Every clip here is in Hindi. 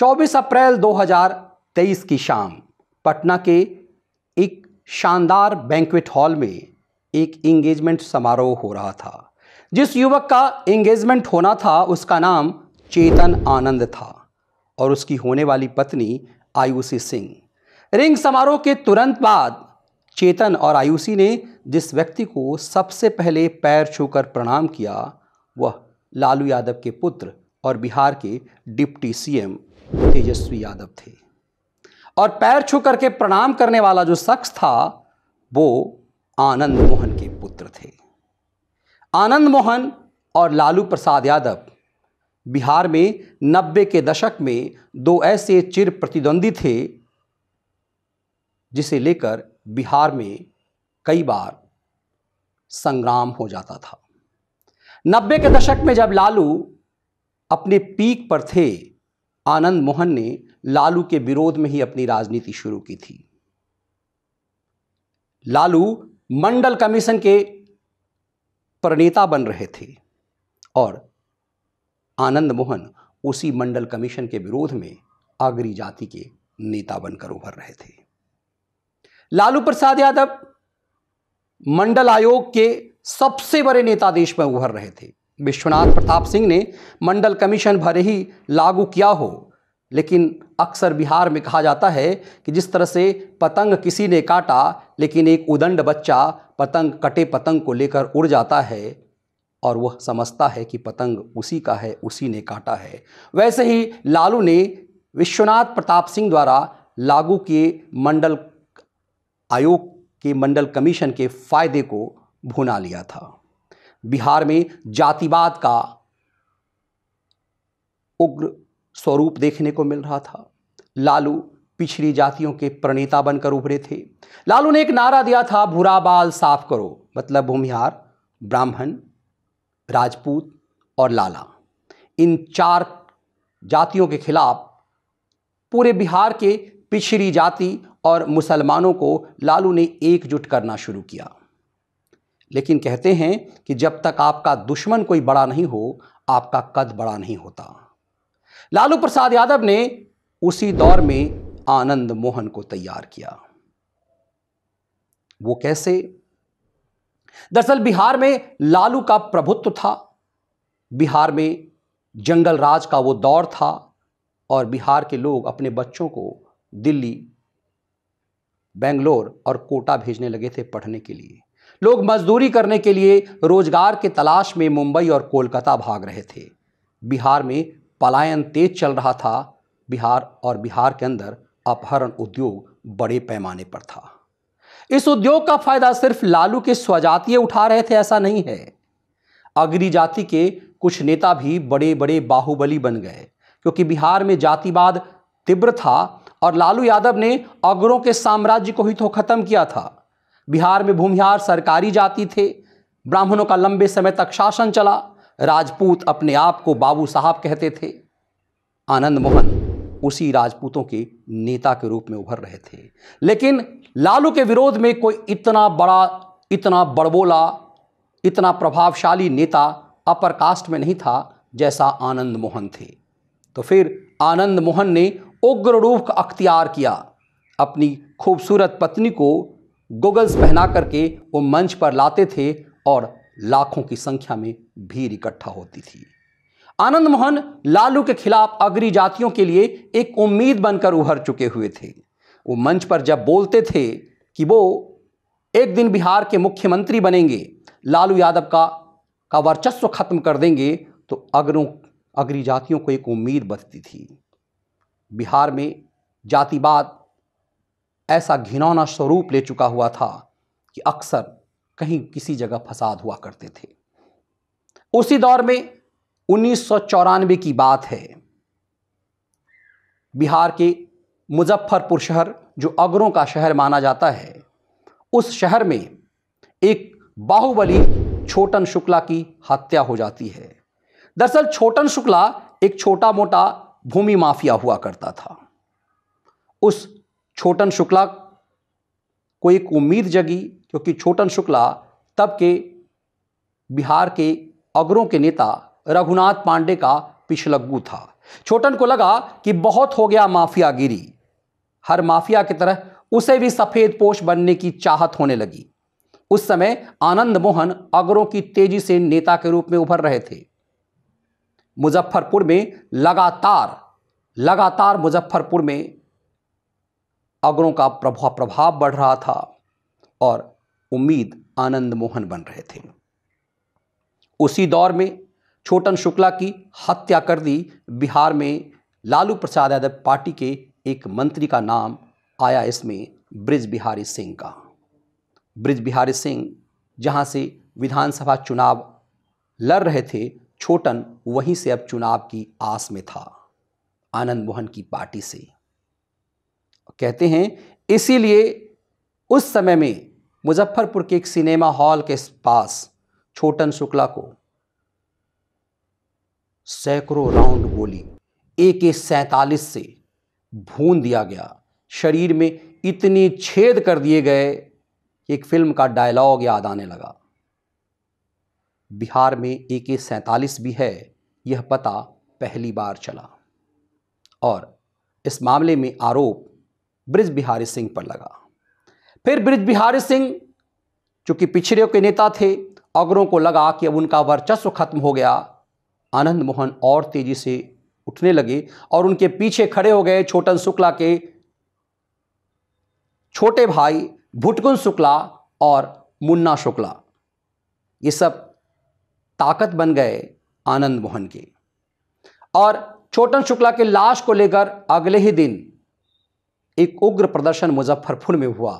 24 अप्रैल 2023 की शाम पटना के एक शानदार बैंक्वेट हॉल में एक इंगेजमेंट समारोह हो रहा था जिस युवक का इंगेजमेंट होना था उसका नाम चेतन आनंद था और उसकी होने वाली पत्नी आयुषी सिंह रिंग समारोह के तुरंत बाद चेतन और आयुषी ने जिस व्यक्ति को सबसे पहले पैर छूकर प्रणाम किया वह लालू यादव के पुत्र और बिहार के डिप्टी सीएम तेजस्वी यादव थे और पैर छू करके प्रणाम करने वाला जो शख्स था वो आनंद मोहन के पुत्र थे आनंद मोहन और लालू प्रसाद यादव बिहार में नब्बे के दशक में दो ऐसे चिर प्रतिद्वंदी थे जिसे लेकर बिहार में कई बार संग्राम हो जाता था नब्बे के दशक में जब लालू अपने पीक पर थे आनंद मोहन ने लालू के विरोध में ही अपनी राजनीति शुरू की थी लालू मंडल कमीशन के प्रणेता बन रहे थे और आनंद मोहन उसी मंडल कमीशन के विरोध में आगरी जाति के नेता बनकर उभर रहे थे लालू प्रसाद यादव मंडल आयोग के सबसे बड़े नेता देश में उभर रहे थे विश्वनाथ प्रताप सिंह ने मंडल कमीशन भरे ही लागू किया हो लेकिन अक्सर बिहार में कहा जाता है कि जिस तरह से पतंग किसी ने काटा लेकिन एक उदंड बच्चा पतंग कटे पतंग को लेकर उड़ जाता है और वह समझता है कि पतंग उसी का है उसी ने काटा है वैसे ही लालू ने विश्वनाथ प्रताप सिंह द्वारा लागू किए मंडल आयोग के मंडल कमीशन के फायदे को भुना लिया था बिहार में जातिवाद का उग्र स्वरूप देखने को मिल रहा था लालू पिछड़ी जातियों के प्रणेता बनकर उभरे थे लालू ने एक नारा दिया था भूरा बाल साफ करो मतलब भूमिहार ब्राह्मण राजपूत और लाला इन चार जातियों के खिलाफ पूरे बिहार के पिछड़ी जाति और मुसलमानों को लालू ने एकजुट करना शुरू किया लेकिन कहते हैं कि जब तक आपका दुश्मन कोई बड़ा नहीं हो आपका कद बड़ा नहीं होता लालू प्रसाद यादव ने उसी दौर में आनंद मोहन को तैयार किया वो कैसे दरअसल बिहार में लालू का प्रभुत्व था बिहार में जंगल राज का वो दौर था और बिहार के लोग अपने बच्चों को दिल्ली बेंगलोर और कोटा भेजने लगे थे पढ़ने के लिए लोग मजदूरी करने के लिए रोजगार के तलाश में मुंबई और कोलकाता भाग रहे थे बिहार में पलायन तेज चल रहा था बिहार और बिहार के अंदर अपहरण उद्योग बड़े पैमाने पर था इस उद्योग का फायदा सिर्फ लालू के स्वजातीय उठा रहे थे ऐसा नहीं है अग्री जाति के कुछ नेता भी बड़े बड़े बाहुबली बन गए क्योंकि बिहार में जातिवाद तीव्र था और लालू यादव ने अग्रों के साम्राज्य को ही तो खत्म किया था बिहार में भूमिहार सरकारी जाति थे ब्राह्मणों का लंबे समय तक शासन चला राजपूत अपने आप को बाबू साहब कहते थे आनंद मोहन उसी राजपूतों के नेता के रूप में उभर रहे थे लेकिन लालू के विरोध में कोई इतना बड़ा इतना बड़बोला इतना प्रभावशाली नेता अपर कास्ट में नहीं था जैसा आनंद मोहन थे तो फिर आनंद मोहन ने उग्र रूप अख्तियार किया अपनी खूबसूरत पत्नी को गोगल्स पहना करके वो मंच पर लाते थे और लाखों की संख्या में भीड़ इकट्ठा होती थी आनंद मोहन लालू के खिलाफ अग्री जातियों के लिए एक उम्मीद बनकर उभर चुके हुए थे वो मंच पर जब बोलते थे कि वो एक दिन बिहार के मुख्यमंत्री बनेंगे लालू यादव का का वर्चस्व खत्म कर देंगे तो अग्रों अग्री जातियों को एक उम्मीद बचती थी बिहार में जातिवाद ऐसा घिनौना स्वरूप ले चुका हुआ था कि अक्सर कहीं किसी जगह फसाद हुआ करते थे उसी दौर में उन्नीस की बात है बिहार के मुजफ्फरपुर शहर जो अगरों का शहर माना जाता है उस शहर में एक बाहुबली छोटन शुक्ला की हत्या हो जाती है दरअसल छोटन शुक्ला एक छोटा मोटा भूमि माफिया हुआ करता था उस छोटन शुक्ला को एक उम्मीद जगी क्योंकि छोटन शुक्ला तब के बिहार के अग्रों के नेता रघुनाथ पांडे का पिछलग्गू था छोटन को लगा कि बहुत हो गया माफियागिरी हर माफिया की तरह उसे भी सफ़ेद पोष बनने की चाहत होने लगी उस समय आनंद मोहन अग्रों की तेजी से नेता के रूप में उभर रहे थे मुजफ्फरपुर में लगातार लगातार मुजफ्फरपुर में अगरों का प्रभाव प्रभाव बढ़ रहा था और उम्मीद आनंद मोहन बन रहे थे उसी दौर में छोटन शुक्ला की हत्या कर दी बिहार में लालू प्रसाद यादव पार्टी के एक मंत्री का नाम आया इसमें ब्रिज बिहारी सिंह का ब्रिज बिहारी सिंह जहां से विधानसभा चुनाव लड़ रहे थे छोटन वहीं से अब चुनाव की आस में था आनंद मोहन की पार्टी से कहते हैं इसीलिए उस समय में मुजफ्फरपुर के एक सिनेमा हॉल के पास छोटन शुक्ला को सैकड़ों राउंड गोली ए के से भून दिया गया शरीर में इतने छेद कर दिए गए कि एक फिल्म का डायलॉग याद आने लगा बिहार में ए के भी है यह पता पहली बार चला और इस मामले में आरोप ब्रिज बिहारी सिंह पर लगा फिर ब्रिज बिहारी सिंह चूंकि पिछड़े के नेता थे अगरों को लगा कि अब उनका वर्चस्व खत्म हो गया आनंद मोहन और तेजी से उठने लगे और उनके पीछे खड़े हो गए छोटन शुक्ला के छोटे भाई भुटकुन शुक्ला और मुन्ना शुक्ला ये सब ताकत बन गए आनंद मोहन के और छोटन शुक्ला के लाश को लेकर अगले ही दिन एक उग्र प्रदर्शन मुजफ्फरपुर में हुआ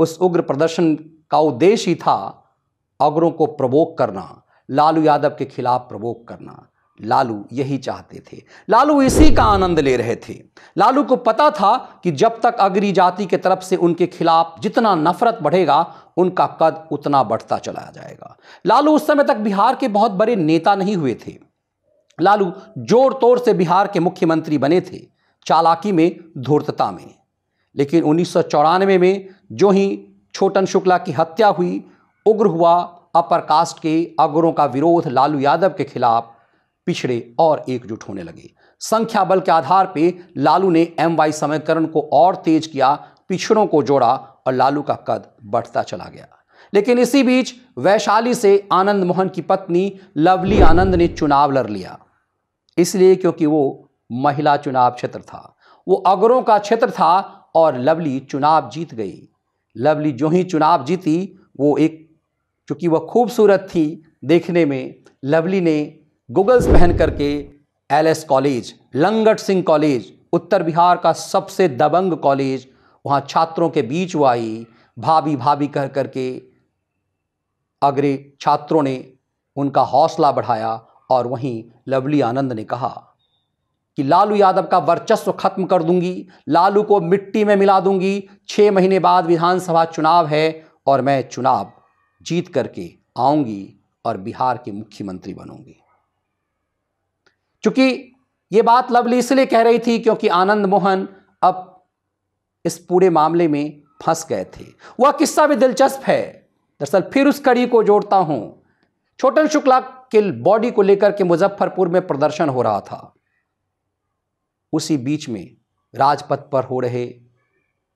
उस उग्र प्रदर्शन का उद्देश्य ही था अग्रों को प्रवोक करना लालू यादव के खिलाफ प्रवोक करना लालू यही चाहते थे लालू इसी का आनंद ले रहे थे लालू को पता था कि जब तक अगरी जाति के तरफ से उनके खिलाफ जितना नफरत बढ़ेगा उनका कद उतना बढ़ता चला जाएगा लालू उस समय तक बिहार के बहुत बड़े नेता नहीं हुए थे लालू जोर तोर से बिहार के मुख्यमंत्री बने थे चालाकी में धूर्तता में लेकिन उन्नीस में जो ही छोटन शुक्ला की हत्या हुई उग्र हुआ अपर कास्ट के अग्रों का विरोध लालू यादव के खिलाफ पिछड़े और एकजुट होने लगे संख्या बल के आधार पर लालू ने एम वाई समीकरण को और तेज किया पिछड़ों को जोड़ा और लालू का कद बढ़ता चला गया लेकिन इसी बीच वैशाली से आनंद मोहन की पत्नी लवली आनंद ने चुनाव लड़ लिया इसलिए क्योंकि वो महिला चुनाव क्षेत्र था वो अगरों का क्षेत्र था और लवली चुनाव जीत गई लवली जो ही चुनाव जीती वो एक चूँकि वह खूबसूरत थी देखने में लवली ने गूगल्स पहन करके LS college Langat Singh college उत्तर बिहार का सबसे दबंग कॉलेज वहाँ छात्रों के बीच वो आई भाभी भाभी कह करके अग्रे छात्रों ने उनका हौसला बढ़ाया और वहीं लवली आनंद ने कहा कि लालू यादव का वर्चस्व खत्म कर दूंगी लालू को मिट्टी में मिला दूंगी छः महीने बाद विधानसभा चुनाव है और मैं चुनाव जीत करके आऊंगी और बिहार के मुख्यमंत्री बनूंगी चूंकि ये बात लवली इसलिए कह रही थी क्योंकि आनंद मोहन अब इस पूरे मामले में फंस गए थे वह किस्सा भी दिलचस्प है दरअसल फिर उस कड़ी को जोड़ता हूं छोटन शुक्ला के बॉडी को लेकर के मुजफ्फरपुर में प्रदर्शन हो रहा था उसी बीच में राजपथ पर हो रहे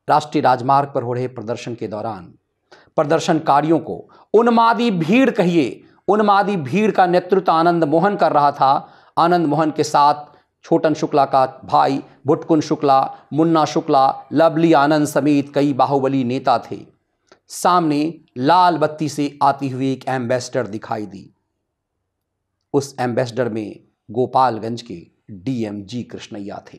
राष्ट्रीय राजमार्ग पर हो रहे प्रदर्शन के दौरान प्रदर्शनकारियों को उन्मादी भीड़ कहिए उन्मादी भीड़ का नेतृत्व आनंद मोहन कर रहा था आनंद मोहन के साथ छोटन शुक्ला का भाई भुटकुन शुक्ला मुन्ना शुक्ला लवली आनंद समेत कई बाहुबली नेता थे सामने लाल बत्ती से आती हुई एक एम्बेसडर दिखाई दी उस एम्बेसडर में गोपालगंज के जी कृष्णैया थे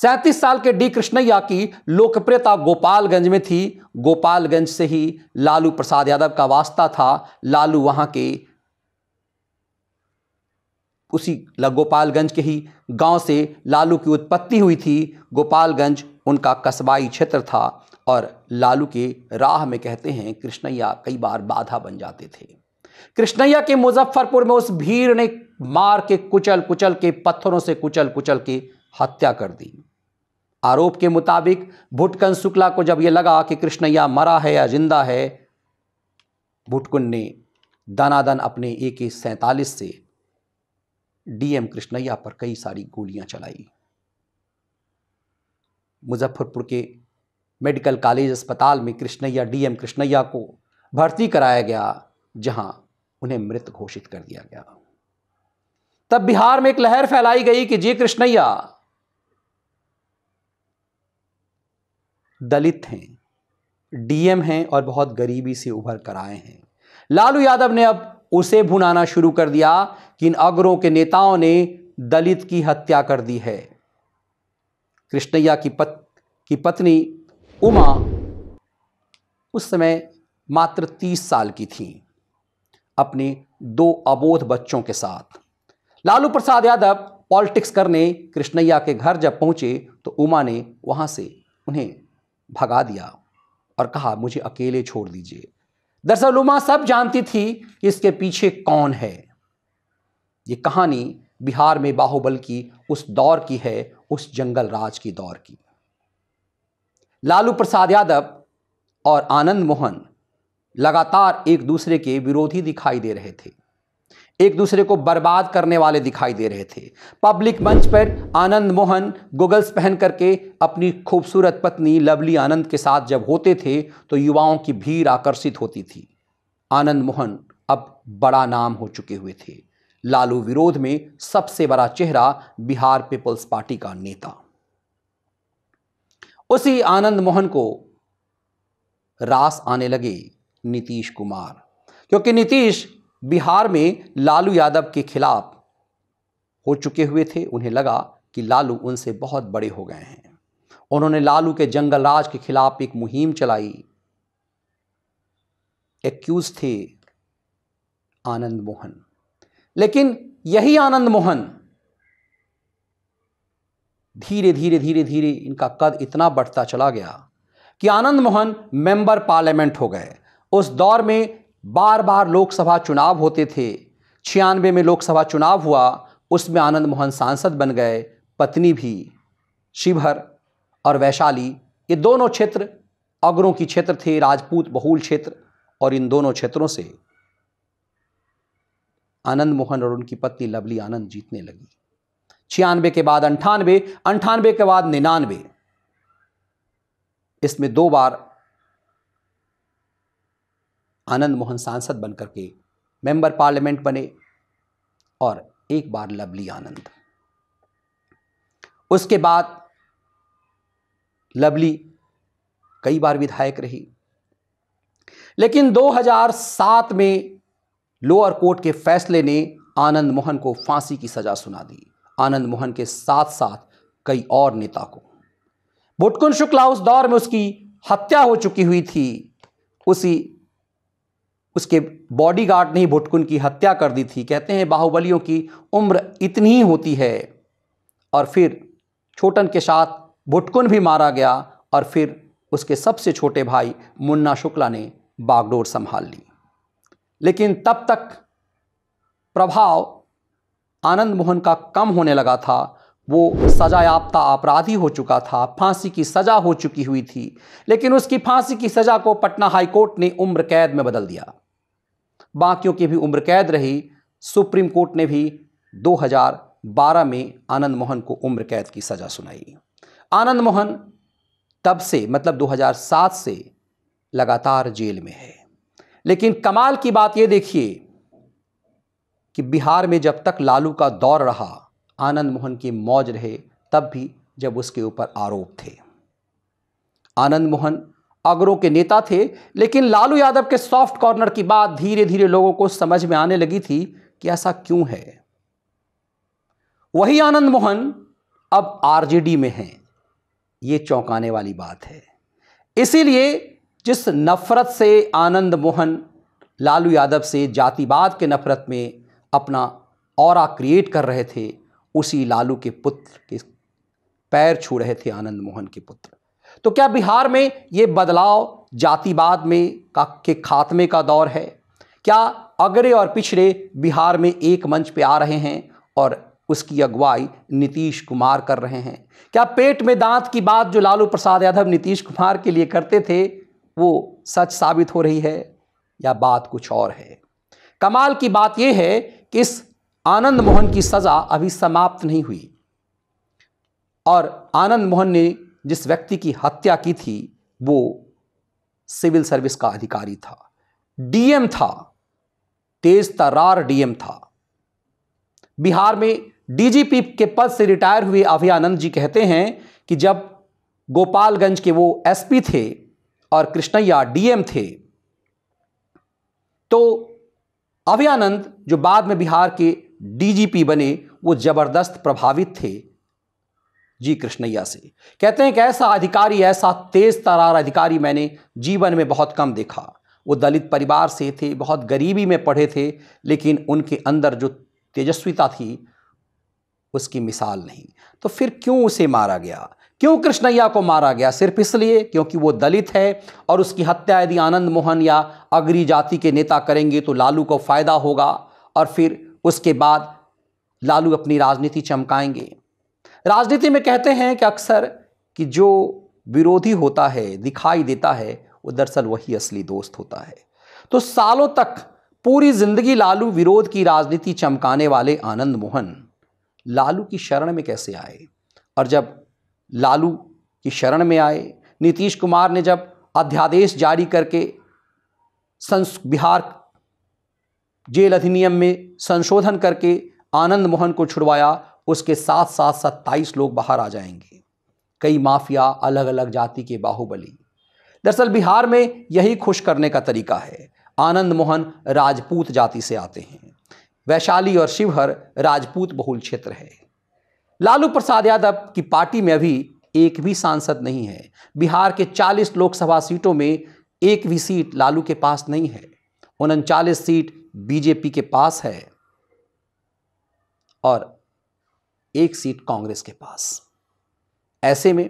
सैंतीस साल के डी कृष्णैया की लोकप्रियता गोपालगंज में थी गोपालगंज से ही लालू प्रसाद यादव का वास्ता था लालू वहां के उसी गोपालगंज के ही गांव से लालू की उत्पत्ति हुई थी गोपालगंज उनका कस्बाई क्षेत्र था और लालू के राह में कहते हैं कृष्णैया कई बार बाधा बन जाते थे कृष्णैया के मुजफ्फरपुर में उस भीड़ ने मार के कुचल कुचल के पत्थरों से कुचल कुचल के हत्या कर दी आरोप के मुताबिक भुटकन शुक्ला को जब यह लगा कि कृष्णैया मरा है या जिंदा है भुटकुन ने दनादन अपने ए के सैंतालीस से डीएम कृष्णैया पर कई सारी गोलियां चलाई मुजफ्फरपुर के मेडिकल कॉलेज अस्पताल में कृष्णैया डीएम कृष्णैया को भर्ती कराया गया जहां उन्हें मृत घोषित कर दिया गया तब बिहार में एक लहर फैलाई गई कि जी कृष्णैया दलित हैं डीएम हैं और बहुत गरीबी से उभर कर आए हैं लालू यादव ने अब उसे भुनाना शुरू कर दिया कि इन अग्रों के नेताओं ने दलित की हत्या कर दी है कृष्णैया की पत की पत्नी उमा उस समय मात्र तीस साल की थी अपने दो अबोध बच्चों के साथ लालू प्रसाद यादव पॉलिटिक्स करने कृष्णैया के घर जब पहुंचे तो उमा ने वहां से उन्हें भगा दिया और कहा मुझे अकेले छोड़ दीजिए दरअसल उमा सब जानती थी कि इसके पीछे कौन है ये कहानी बिहार में बाहुबल की उस दौर की है उस जंगल राज की दौर की लालू प्रसाद यादव और आनंद मोहन लगातार एक दूसरे के विरोधी दिखाई दे रहे थे एक दूसरे को बर्बाद करने वाले दिखाई दे रहे थे पब्लिक मंच पर आनंद मोहन गूगल्स पहन करके अपनी खूबसूरत पत्नी लवली आनंद के साथ जब होते थे तो युवाओं की भीड़ आकर्षित होती थी आनंद मोहन अब बड़ा नाम हो चुके हुए थे लालू विरोध में सबसे बड़ा चेहरा बिहार पीपल्स पार्टी का नेता उसी आनंद मोहन को रास आने लगे नीतीश कुमार क्योंकि नीतीश बिहार में लालू यादव के खिलाफ हो चुके हुए थे उन्हें लगा कि लालू उनसे बहुत बड़े हो गए हैं उन्होंने लालू के जंगल राज के खिलाफ एक मुहिम चलाई एक्यूज थे आनंद मोहन लेकिन यही आनंद मोहन धीरे धीरे धीरे धीरे इनका कद इतना बढ़ता चला गया कि आनंद मोहन मेंबर पार्लियामेंट हो गए उस दौर में बार बार लोकसभा चुनाव होते थे छियानवे में लोकसभा चुनाव हुआ उसमें आनंद मोहन सांसद बन गए पत्नी भी शिवहर और वैशाली ये दोनों क्षेत्र अग्रों की क्षेत्र थे राजपूत बहुल क्षेत्र और इन दोनों क्षेत्रों से आनंद मोहन और उनकी पत्नी लवली आनंद जीतने लगी छियानवे के बाद अंठानवे अंठानवे के बाद निन्यानवे इसमें दो बार आनंद मोहन सांसद बनकर के मेंबर पार्लियामेंट बने और एक बार लवली आनंद उसके बाद लवली कई बार विधायक रही लेकिन 2007 में लोअर कोर्ट के फैसले ने आनंद मोहन को फांसी की सजा सुना दी आनंद मोहन के साथ साथ कई और नेता को बुटकुन शुक्ला उस दौर में उसकी हत्या हो चुकी हुई थी उसी उसके बॉडीगार्ड ने ही भुटकुन की हत्या कर दी थी कहते हैं बाहुबलियों की उम्र इतनी ही होती है और फिर छोटन के साथ भुटकुन भी मारा गया और फिर उसके सबसे छोटे भाई मुन्ना शुक्ला ने बागडोर संभाल ली लेकिन तब तक प्रभाव आनंद मोहन का कम होने लगा था वो सजायाफ्ता अपराधी हो चुका था फांसी की सज़ा हो चुकी हुई थी लेकिन उसकी फांसी की सज़ा को पटना हाईकोर्ट ने उम्र कैद में बदल दिया बाकियों की भी उम्र कैद रही सुप्रीम कोर्ट ने भी 2012 में आनंद मोहन को उम्र कैद की सज़ा सुनाई आनंद मोहन तब से मतलब 2007 से लगातार जेल में है लेकिन कमाल की बात यह देखिए कि बिहार में जब तक लालू का दौर रहा आनंद मोहन की मौज रहे तब भी जब उसके ऊपर आरोप थे आनंद मोहन अगरों के नेता थे लेकिन लालू यादव के सॉफ्ट कॉर्नर की बात धीरे धीरे लोगों को समझ में आने लगी थी कि ऐसा क्यों है वही आनंद मोहन अब आरजेडी में हैं ये चौंकाने वाली बात है इसीलिए जिस नफरत से आनंद मोहन लालू यादव से जातिवाद के नफरत में अपना और क्रिएट कर रहे थे उसी लालू के पुत्र के पैर छू रहे थे आनंद मोहन के पुत्र तो क्या बिहार में ये बदलाव जातिवाद में का के खात्मे का दौर है क्या अगड़े और पिछड़े बिहार में एक मंच पे आ रहे हैं और उसकी अगुवाई नीतीश कुमार कर रहे हैं क्या पेट में दांत की बात जो लालू प्रसाद यादव नीतीश कुमार के लिए करते थे वो सच साबित हो रही है या बात कुछ और है कमाल की बात यह है कि इस आनंद मोहन की सज़ा अभी समाप्त नहीं हुई और आनंद मोहन ने जिस व्यक्ति की हत्या की थी वो सिविल सर्विस का अधिकारी था डीएम था तेज तरार डीएम था बिहार में डीजीपी के पद से रिटायर हुए अभियानंद जी कहते हैं कि जब गोपालगंज के वो एसपी थे और कृष्णैया डीएम थे तो अभियानंद जो बाद में बिहार के डीजीपी बने वो जबरदस्त प्रभावित थे जी कृष्णैया से कहते हैं कि ऐसा अधिकारी ऐसा तेज तरार अधिकारी मैंने जीवन में बहुत कम देखा वो दलित परिवार से थे बहुत गरीबी में पढ़े थे लेकिन उनके अंदर जो तेजस्विता थी उसकी मिसाल नहीं तो फिर क्यों उसे मारा गया क्यों कृष्णैया को मारा गया सिर्फ इसलिए क्योंकि वो दलित है और उसकी हत्या यदि आनंद मोहन या अग्री जाति के नेता करेंगे तो लालू को फ़ायदा होगा और फिर उसके बाद लालू अपनी राजनीति चमकाएंगे राजनीति में कहते हैं कि अक्सर कि जो विरोधी होता है दिखाई देता है वो दरअसल वही असली दोस्त होता है तो सालों तक पूरी जिंदगी लालू विरोध की राजनीति चमकाने वाले आनंद मोहन लालू की शरण में कैसे आए और जब लालू की शरण में आए नीतीश कुमार ने जब अध्यादेश जारी करके संस बिहार जेल अधिनियम में संशोधन करके आनंद मोहन को छुड़वाया उसके साथ साथ सत्ताईस लोग बाहर आ जाएंगे कई माफिया अलग अलग जाति के बाहुबली दरअसल बिहार में यही खुश करने का तरीका है आनंद मोहन राजपूत जाति से आते हैं वैशाली और शिवहर राजपूत बहुल क्षेत्र है लालू प्रसाद यादव की पार्टी में अभी एक भी सांसद नहीं है बिहार के 40 लोकसभा सीटों में एक भी सीट लालू के पास नहीं है उनचालीस सीट बीजेपी के पास है और एक सीट कांग्रेस के पास ऐसे में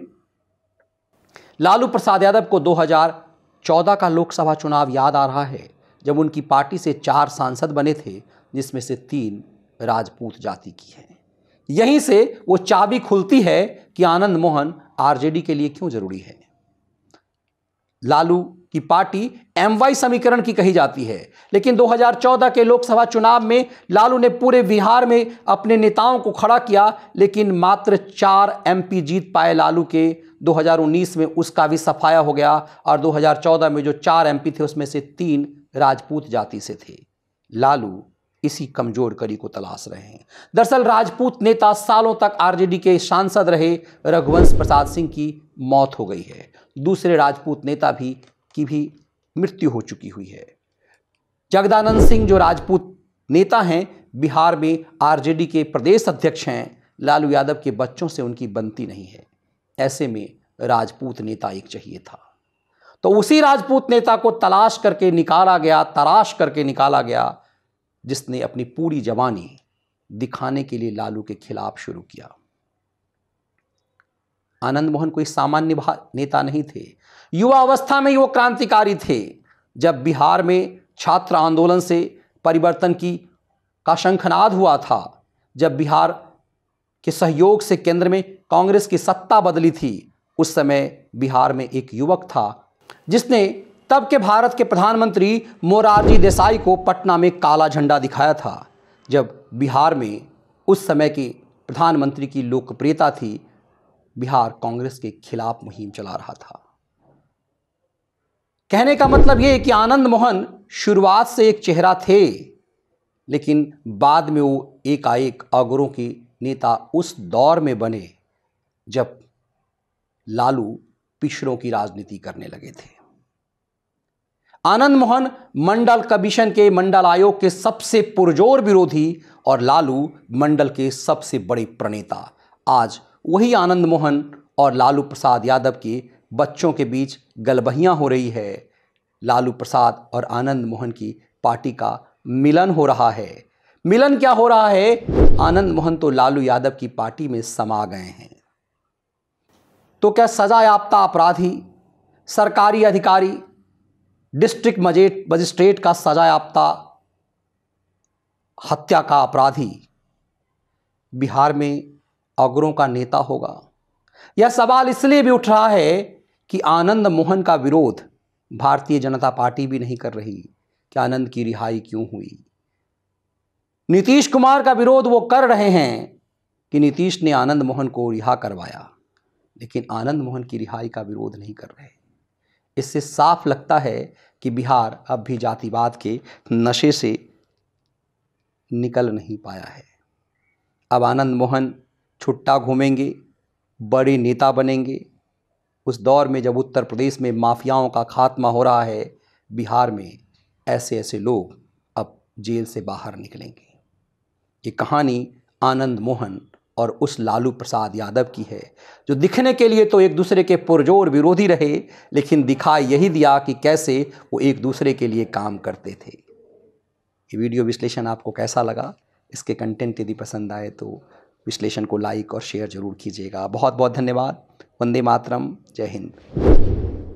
लालू प्रसाद यादव को 2014 का लोकसभा चुनाव याद आ रहा है जब उनकी पार्टी से चार सांसद बने थे जिसमें से तीन राजपूत जाति की हैं यहीं से वो चाबी खुलती है कि आनंद मोहन आरजेडी के लिए क्यों जरूरी है लालू कि पार्टी वाई समीकरण की कही जाती है लेकिन 2014 के लोकसभा चुनाव में लालू ने पूरे बिहार में अपने नेताओं को खड़ा किया लेकिन मात्र चार एमपी जीत पाए लालू के 2019 में उसका भी सफाया हो गया और 2014 में जो चार एमपी थे उसमें से तीन राजपूत जाति से थे लालू इसी कमजोर कड़ी को तलाश रहे हैं दरअसल राजपूत नेता सालों तक आरजेडी के सांसद रहे रघुवंश प्रसाद सिंह की मौत हो गई है दूसरे राजपूत नेता भी की भी मृत्यु हो चुकी हुई है जगदानंद सिंह जो राजपूत नेता हैं बिहार में आरजेडी के प्रदेश अध्यक्ष हैं लालू यादव के बच्चों से उनकी बनती नहीं है ऐसे में राजपूत नेता एक चाहिए था तो उसी राजपूत नेता को तलाश करके निकाला गया तराश करके निकाला गया जिसने अपनी पूरी जवानी दिखाने के लिए लालू के खिलाफ शुरू किया आनंद मोहन कोई सामान्य नेता नहीं थे युवा अवस्था में ही वो क्रांतिकारी थे जब बिहार में छात्र आंदोलन से परिवर्तन की का शंखनाद हुआ था जब बिहार के सहयोग से केंद्र में कांग्रेस की सत्ता बदली थी उस समय बिहार में एक युवक था जिसने तब के भारत के प्रधानमंत्री मोरारजी देसाई को पटना में काला झंडा दिखाया था जब बिहार में उस समय की प्रधानमंत्री की लोकप्रियता थी बिहार कांग्रेस के खिलाफ मुहिम चला रहा था कहने का मतलब ये कि आनंद मोहन शुरुआत से एक चेहरा थे लेकिन बाद में वो एकाएक अगरों के नेता उस दौर में बने जब लालू पिछड़ों की राजनीति करने लगे थे आनंद मोहन मंडल कमीशन के मंडल आयोग के सबसे पुरजोर विरोधी और लालू मंडल के सबसे बड़े प्रणेता आज वही आनंद मोहन और लालू प्रसाद यादव के बच्चों के बीच गलबहियाँ हो रही है लालू प्रसाद और आनंद मोहन की पार्टी का मिलन हो रहा है मिलन क्या हो रहा है आनंद मोहन तो लालू यादव की पार्टी में समा गए हैं तो क्या सजा याफ्ता अपराधी सरकारी अधिकारी डिस्ट्रिक्ट मजेट मजिस्ट्रेट का सजा याफ्ता हत्या का अपराधी बिहार में अगरों का नेता होगा यह सवाल इसलिए भी उठ रहा है कि आनंद मोहन का विरोध भारतीय जनता पार्टी भी नहीं कर रही कि आनंद की रिहाई क्यों हुई नीतीश कुमार का विरोध वो कर रहे हैं कि नीतीश ने आनंद मोहन को रिहा करवाया लेकिन आनंद मोहन की रिहाई का विरोध नहीं कर रहे इससे साफ लगता है कि बिहार अब भी जातिवाद के नशे से निकल नहीं पाया है अब आनंद मोहन छुट्टा घूमेंगे बड़े नेता बनेंगे उस दौर में जब उत्तर प्रदेश में माफियाओं का खात्मा हो रहा है बिहार में ऐसे ऐसे लोग अब जेल से बाहर निकलेंगे ये कहानी आनंद मोहन और उस लालू प्रसाद यादव की है जो दिखने के लिए तो एक दूसरे के पुरजोर विरोधी रहे लेकिन दिखा यही दिया कि कैसे वो एक दूसरे के लिए काम करते थे ये वीडियो विश्लेषण आपको कैसा लगा इसके कंटेंट यदि पसंद आए तो विश्लेषण को लाइक और शेयर ज़रूर कीजिएगा बहुत बहुत धन्यवाद वंदे मातरम जय हिंद